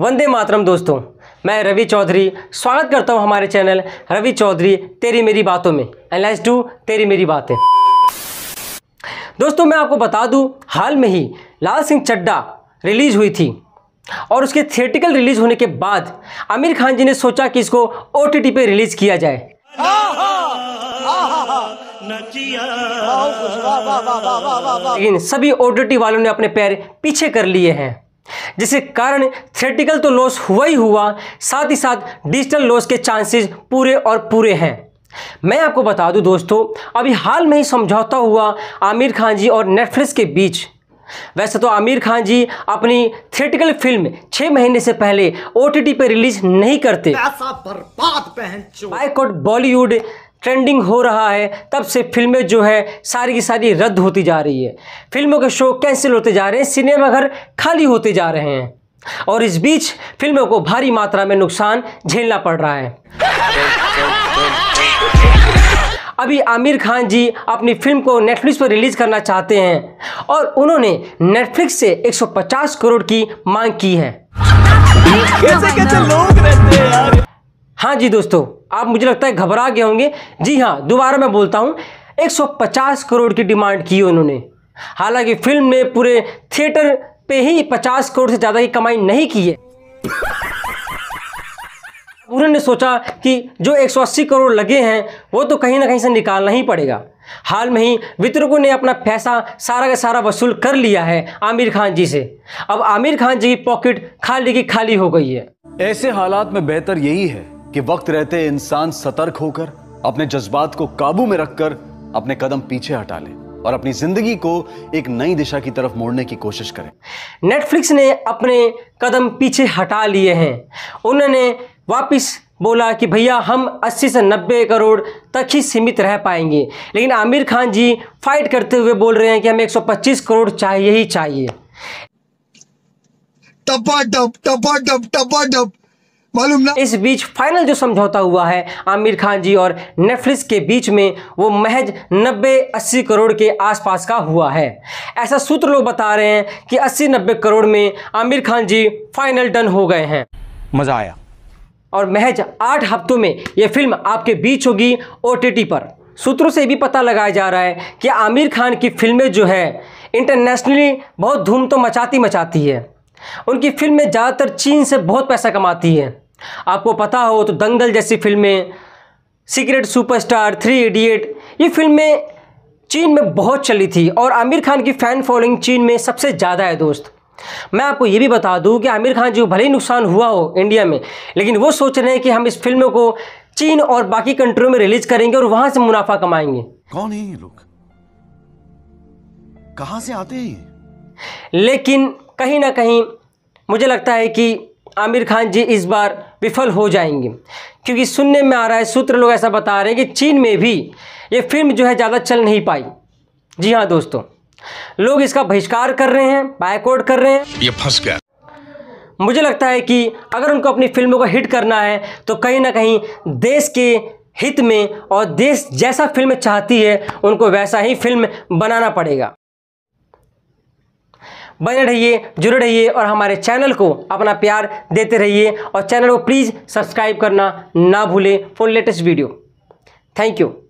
वंदे मातरम दोस्तों मैं रवि चौधरी स्वागत करता हूँ हमारे चैनल रवि चौधरी तेरी मेरी बातों में एल एस टू तेरी मेरी बातें दोस्तों मैं आपको बता दूँ हाल में ही लाल सिंह चड्डा रिलीज़ हुई थी और उसके थिएटिकल रिलीज़ होने के बाद आमिर खान जी ने सोचा कि इसको ओ टी पे रिलीज़ किया जाए लेकिन सभी ओ वालों ने अपने पैर पीछे कर लिए हैं जिसके कारण थ्रेटिकल तो लॉस हुआ ही हुआ साथ ही साथ डिजिटल लॉस के चांसेस पूरे और पूरे हैं मैं आपको बता दूं दोस्तों अभी हाल में ही समझौता हुआ आमिर खान जी और नेटफ्लिक्स के बीच वैसे तो आमिर खान जी अपनी थिएटिकल फिल्म छः महीने से पहले ओ पर रिलीज नहीं करते बायकॉट बॉलीवुड ट्रेंडिंग हो रहा है तब से फिल्में जो है सारी की सारी रद्द होती जा रही है फिल्मों के शो कैंसिल होते जा रहे हैं सिनेमाघर खाली होते जा रहे हैं और इस बीच फिल्मों को भारी मात्रा में नुकसान झेलना पड़ रहा है अभी आमिर खान जी अपनी फिल्म को नेटफ्लिक्स पर रिलीज़ करना चाहते हैं और उन्होंने नेटफ्लिक्स से 150 करोड़ की मांग की है कैसे कैसे लोग रहते हैं यार हाँ जी दोस्तों आप मुझे लगता है घबरा गए होंगे जी हाँ दोबारा मैं बोलता हूँ 150 करोड़ की डिमांड की उन्होंने हालांकि फिल्म ने पूरे थिएटर पे ही 50 करोड़ से ज़्यादा की कमाई नहीं की है उन्होंने सोचा कि जो 180 करोड़ लगे हैं वो तो कहीं ना कहीं से निकालना ही पड़ेगा हाल में ही वितरकों ने अपना पैसा सारा का सारा वसूल कर लिया है आमिर खान जी से अब आमिर खान जी की पॉकेट खाली की खाली हो गई है ऐसे हालात में बेहतर यही है कि वक्त रहते इंसान सतर्क होकर अपने जज्बात को काबू में रखकर अपने कदम पीछे हटा ले और अपनी जिंदगी को एक नई दिशा की तरफ मोड़ने की कोशिश करें नेटफ्लिक्स ने अपने कदम पीछे हटा लिए हैं उन्होंने वापस बोला कि भैया हम 80 से 90 करोड़ तक ही सीमित रह पाएंगे लेकिन आमिर खान जी फाइट करते हुए बोल रहे हैं कि हमें 125 करोड़ चाहिए ही चाहिए टपा टप टपा टप टपा टप मालूम ना इस बीच फाइनल जो समझौता हुआ है आमिर खान जी और नेटफ्लिक्स के बीच में वो महज 90-80 करोड़ के आसपास का हुआ है ऐसा सूत्र लोग बता रहे हैं कि 80-90 करोड़ में आमिर खान जी फाइनल डन हो गए हैं मज़ा आया और महज आठ हफ्तों में ये फिल्म आपके बीच होगी ओ पर सूत्रों से भी पता लगाया जा रहा है कि आमिर खान की फिल्में जो है इंटरनेशनली बहुत धूम तो मचाती मचाती है उनकी फिल्में ज़्यादातर चीन से बहुत पैसा कमाती हैं आपको पता हो तो दंगल जैसी फिल्में सीक्रेट सुपरस्टार थ्री इडियट ये फिल्में चीन में बहुत चली थी और आमिर खान की फ़ैन फॉलोइंग चीन में सबसे ज़्यादा है दोस्त मैं आपको ये भी बता दूं कि आमिर खान जी भले ही नुकसान हुआ हो इंडिया में लेकिन वो सोच रहे हैं कि हम इस फिल्म को चीन और बाकी कंट्रियों में रिलीज करेंगे और वहां से मुनाफा कमाएंगे कौन है ये लोग कहां से आते हैं लेकिन कहीं ना कहीं मुझे लगता है कि आमिर खान जी इस बार विफल हो जाएंगे क्योंकि सुनने में आ रहा है सूत्र लोग ऐसा बता रहे हैं कि चीन में भी ये फिल्म जो है ज़्यादा चल नहीं पाई जी हाँ दोस्तों लोग इसका बहिष्कार कर रहे हैं बायकॉट कर रहे हैं ये फंस गया मुझे लगता है कि अगर उनको अपनी फिल्मों को हिट करना है तो कहीं ना कहीं देश के हित में और देश जैसा फिल्म चाहती है उनको वैसा ही फिल्म बनाना पड़ेगा बने रहिए जुड़े रहिए और हमारे चैनल को अपना प्यार देते रहिए और चैनल को प्लीज़ सब्सक्राइब करना ना भूलें for latest video thank you